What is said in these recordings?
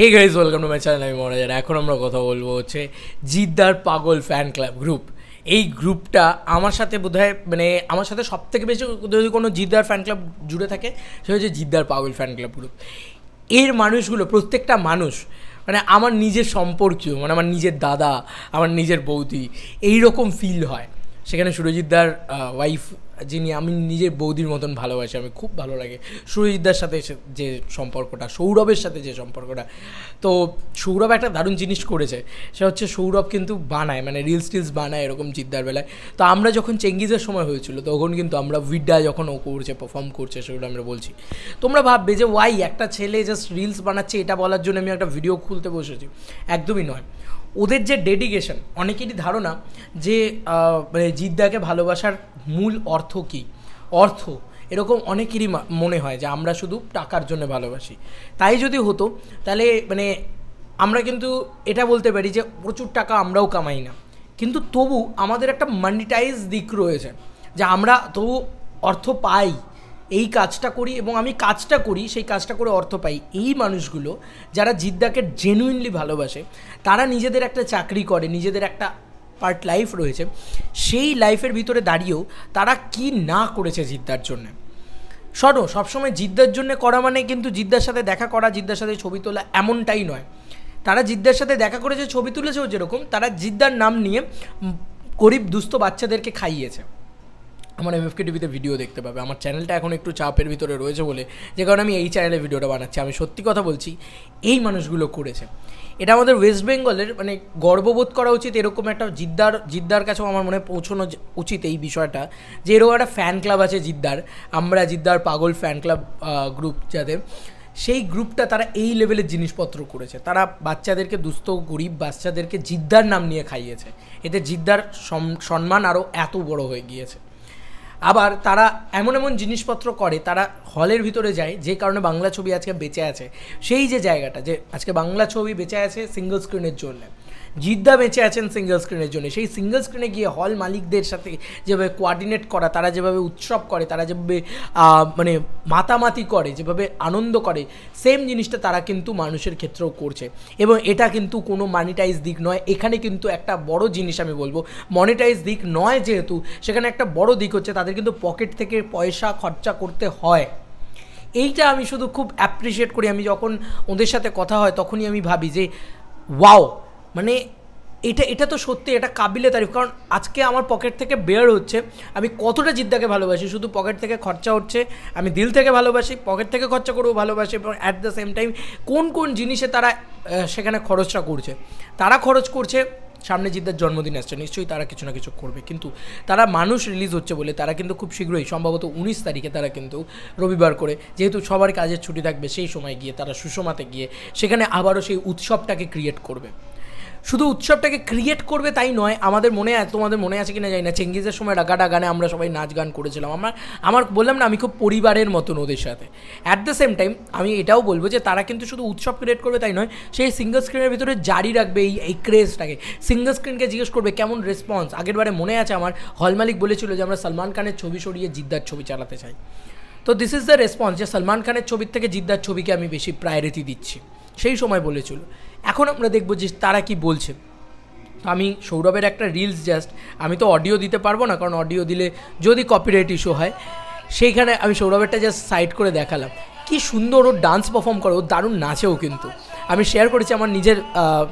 hey guys welcome to my channel আমি মহারাজার এখন আমরা কথা বলবো হচ্ছে জিদ্দার পাগল ফ্যান ক্লাব গ্রুপ এই গ্রুপটা আমার সাথে বোধহয় মানে আমার সাথে সব থেকে বেশি যদি কোনো জিদ্দার ফ্যান ক্লাব জুড়ে থাকে সে হচ্ছে জিদ্দার পাগল ফ্যান ক্লাব গ্রুপ এর মানুষগুলো প্রত্যেকটা মানুষ মানে আমার নিজের সম্পর্কীয় মানে আমার নিজের দাদা আমার নিজের বৌদি এই রকম ফিল হয় সেখানে সুরজিৎ দার ওয়াইফ যিনি আমি নিজের বৌদির মতন ভালোবাসি আমি খুব ভালো লাগে সুরজিৎদার সাথে যে সম্পর্কটা সৌরভের সাথে যে সম্পর্কটা তো সৌরভ একটা দারুণ জিনিস করেছে সে হচ্ছে সৌরভ কিন্তু বানায় মানে রিলস টিলস বানায় এরকম জিদ্দার বেলায় তো আমরা যখন চেঙ্গিজের সময় হয়েছিল তখন কিন্তু আমরা উইডা যখন ও করছে পারফর্ম করছে সেগুলো আমরা বলছি তোমরা ভাববে যে ওয়াই একটা ছেলে জাস্ট রিলস বানাচ্ছে এটা বলার জন্য আমি একটা ভিডিও খুলতে বসেছি একদমই নয় ওদের যে ডেডিকেশন অনেকেরই ধারণা যে মানে জিদ্দাকে ভালোবাসার মূল অর্থ কী অর্থ এরকম অনেকেরই মনে হয় যে আমরা শুধু টাকার জন্য ভালোবাসি তাই যদি হতো তাহলে মানে আমরা কিন্তু এটা বলতে পারি যে প্রচুর টাকা আমরাও কামাই না কিন্তু তবু আমাদের একটা মানিটাইজ দিক রয়েছে যে আমরা তবু অর্থ পাই এই কাজটা করি এবং আমি কাজটা করি সেই কাজটা করে অর্থ পাই এই মানুষগুলো যারা জিদ্দাকে জেনুইনলি ভালোবাসে তারা নিজেদের একটা চাকরি করে নিজেদের একটা পার্ট লাইফ রয়েছে সেই লাইফের ভিতরে দাঁড়িয়েও তারা কি না করেছে জিদ্দার জন্যে সরো সবসময় জিদ্দার জন্য করা মানে কিন্তু জিদ্দার সাথে দেখা করা জিদ্দার সাথে ছবি তোলা এমনটাই নয় তারা জিদ্দার সাথে দেখা করেছে ছবি তুলেছেও যেরকম তারা জিদ্দার নাম নিয়ে গরিব দুস্থ বাচ্চাদেরকে খাইয়েছে আমার এমএফকে টিভিতে ভিডিও দেখতে পাবে আমার চ্যানেলটা এখন একটু চাপের ভিতরে রয়েছে বলে যে কারণে আমি এই চ্যানেলে ভিডিওটা বানাচ্ছি আমি সত্যি কথা বলছি এই মানুষগুলো করেছে এটা আমাদের ওয়েস্ট বেঙ্গলের মানে গর্ববোধ করা উচিত এরকম একটা জিদ্দার জিদ্দার কাছেও আমার মনে পৌঁছানো উচিত এই বিষয়টা যে এরকম একটা ফ্যান ক্লাব আছে জিদ্দার আমরা জিদ্দার পাগল ফ্যান ক্লাব গ্রুপ যাদের সেই গ্রুপটা তারা এই লেভেলের জিনিসপত্র করেছে তারা বাচ্চাদেরকে দুস্থ গরিব বাচ্চাদেরকে জিদ্দার নাম নিয়ে খাইয়েছে এতে জিদ্দার সম্মান আরও এত বড় হয়ে গিয়েছে আবার তারা এমন এমন জিনিসপত্র করে তারা হলের ভিতরে যায় যে কারণে বাংলা ছবি আজকে বেঁচে আছে সেই যে জায়গাটা যে আজকে বাংলা ছবি বেঁচে আছে সিঙ্গল স্ক্রিনের জন্য জিদ্দা বেঁচে আছেন সিঙ্গল স্ক্রিনের জন্য সেই সিঙ্গল স্ক্রিনে গিয়ে হল মালিকদের সাথে যেভাবে কোয়ার্ডিনেট করা তারা যেভাবে উৎসব করে তারা যেভাবে মানে মাতামাতি করে যেভাবে আনন্দ করে সেম জিনিসটা তারা কিন্তু মানুষের ক্ষেত্রেও করছে এবং এটা কিন্তু কোনো মানিটাইজ দিক নয় এখানে কিন্তু একটা বড় জিনিস আমি বলবো মনিটাইজ দিক নয় যেহেতু সেখানে একটা বড় দিক হচ্ছে তাদের কিন্তু পকেট থেকে পয়সা খরচা করতে হয় এইটা আমি শুধু খুব অ্যাপ্রিসিয়েট করি আমি যখন ওদের সাথে কথা হয় তখনই আমি ভাবি যে ওয়াও মানে এটা এটা তো সত্যি এটা কাবিলে তারিফ কারণ আজকে আমার পকেট থেকে বের হচ্ছে আমি কতটা জিদ্দাকে ভালোবাসি শুধু পকেট থেকে খরচা হচ্ছে আমি দিল থেকে ভালোবাসি পকেট থেকে খরচা করবো ভালোবাসি এবং অ্যাট দ্য সেম টাইম কোন কোন জিনিসে তারা সেখানে খরচটা করছে তারা খরচ করছে সামনে জিদ্দার জন্মদিন আসছে নিশ্চয়ই তারা কিছু না কিছু করবে কিন্তু তারা মানুষ রিলিজ হচ্ছে বলে তারা কিন্তু খুব শীঘ্রই সম্ভবত উনিশ তারিখে তারা কিন্তু রবিবার করে যেহেতু সবার কাজের ছুটি থাকবে সেই সময় গিয়ে তারা সুষমাতে গিয়ে সেখানে আবারও সেই উৎসবটাকে ক্রিয়েট করবে শুধু উৎসবটাকে ক্রিয়েট করবে তাই নয় আমাদের মনে তোমাদের মনে আছে কিনা জানি না চেঙ্গিজের সময় ডাকাটা গানে আমরা সবাই নাচ গান করেছিলাম আমরা আমার বললাম না আমি খুব পরিবারের মতন ওদের সাথে অ্যাট দ্য সেম টাইম আমি এটাও বলবো যে তারা কিন্তু শুধু উৎসব ক্রিয়েট করবে তাই নয় সেই সিঙ্গল স্ক্রিনের ভিতরে জারি রাখবে এই এই ক্রেজটাকে সিঙ্গল স্ক্রিনকে জিজ্ঞেস করবে কেমন রেসপন্স আগেরবারে মনে আছে আমার হল মালিক বলেছিল যে আমরা সালমান খানের ছবি সরিয়ে জিদ্দার ছবি চালাতে চাই তো দিস ইজ দ্য রেসপন্স যে সালমান খানের ছবির থেকে জিদ্দার ছবিকে আমি বেশি প্রায়োরিটি দিচ্ছি সেই সময় বলেছিল এখন আমরা দেখব যে তারা কি বলছে তো আমি সৌরভের একটা রিলস জাস্ট আমি তো অডিও দিতে পারবো না কারণ অডিও দিলে যদি কপিরাইট ইস্যু হয় সেইখানে আমি সৌরভেরটা জাস্ট সাইড করে দেখালাম কি সুন্দর ও ডান্স পারফর্ম করে ও দারুণ নাচেও কিন্তু আমি শেয়ার করেছি আমার নিজের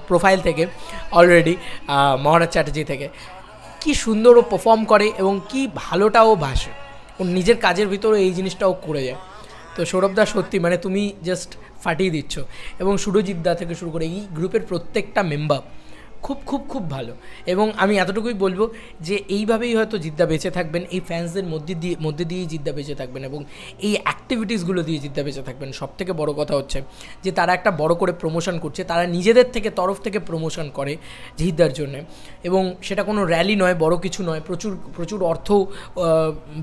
প্রোফাইল থেকে অলরেডি মহারাজ চ্যাটার্জি থেকে কি সুন্দর ও পারফর্ম করে এবং কি ভালোটাও ভাসে ওর নিজের কাজের ভিতরে এই জিনিসটাও করে যায় তো সৌরভ দা সত্যি মানে তুমি জাস্ট ফাটিয়ে দিচ্ছ এবং সুরজিৎ দা থেকে শুরু করে এই গ্রুপের প্রত্যেকটা মেম্বার খুব খুব খুব ভালো এবং আমি এতটুকুই বলবো যে এইভাবেই হয়তো জিদ্দা বেঁচে থাকবেন এই ফ্যান্সদের মধ্যে দিয়ে মধ্যে দিয়েই জিদ্দা বেঁচে থাকবেন এবং এই অ্যাক্টিভিটিসগুলো দিয়ে জিদ্দা বেঁচে থাকবেন সব থেকে বড় কথা হচ্ছে যে তারা একটা বড় করে প্রমোশন করছে তারা নিজেদের থেকে তরফ থেকে প্রমোশন করে জিদ্দার জন্যে এবং সেটা কোনো র্যালি নয় বড় কিছু নয় প্রচুর প্রচুর অর্থ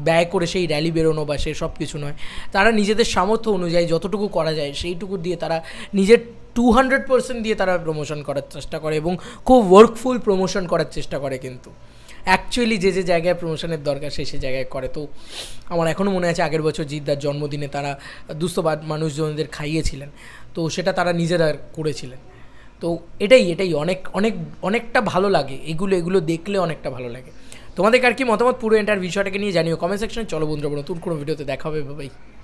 ব্যয় করে সেই র্যালি বেরোনো বা সে সব কিছু নয় তারা নিজেদের সামর্থ্য অনুযায়ী যতটুকু করা যায় সেইটুকু দিয়ে তারা নিজের টু হান্ড্রেড পার্সেন্ট দিয়ে তারা প্রমোশন করার চেষ্টা করে এবং খুব ওয়ার্কফুল প্রমোশন করার চেষ্টা করে কিন্তু অ্যাকচুয়ালি যে যে জায়গায় প্রমোশনের দরকার সে সে জায়গায় করে তো আমার এখনও মনে আছে আগের বছর জিদ্দার জন্মদিনে তারা দুস্থ মানুষজনদের খাইয়েছিলেন তো সেটা তারা নিজেরা করেছিলেন তো এটাই এটাই অনেক অনেক অনেকটা ভালো লাগে এগুলো এগুলো দেখলে অনেকটা ভালো লাগে তোমাদের আর কি মতামত পুরো এন্টার বিষয়টাকে নিয়ে জানিও কমেন্ট সেকশনে চলো বন্ধুরা নতুন কোনো ভিডিওতে দেখা হবে